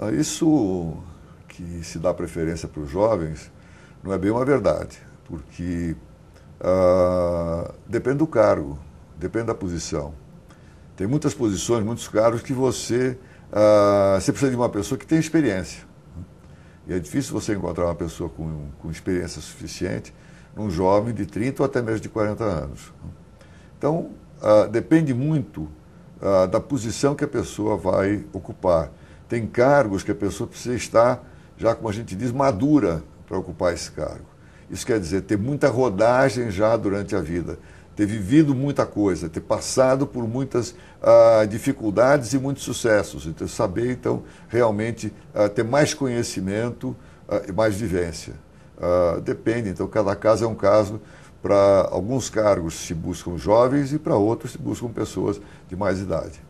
Ah, isso que se dá preferência para os jovens não é bem uma verdade, porque ah, depende do cargo, depende da posição. Tem muitas posições, muitos cargos que você, ah, você precisa de uma pessoa que tem experiência. E é difícil você encontrar uma pessoa com, com experiência suficiente num jovem de 30 ou até mesmo de 40 anos. Então, ah, depende muito ah, da posição que a pessoa vai ocupar. Tem cargos que a pessoa precisa estar, já como a gente diz, madura para ocupar esse cargo. Isso quer dizer ter muita rodagem já durante a vida, ter vivido muita coisa, ter passado por muitas ah, dificuldades e muitos sucessos. Então, saber, então, realmente ah, ter mais conhecimento ah, e mais vivência. Ah, depende, então, cada caso é um caso. Para alguns cargos se buscam jovens e para outros se buscam pessoas de mais idade.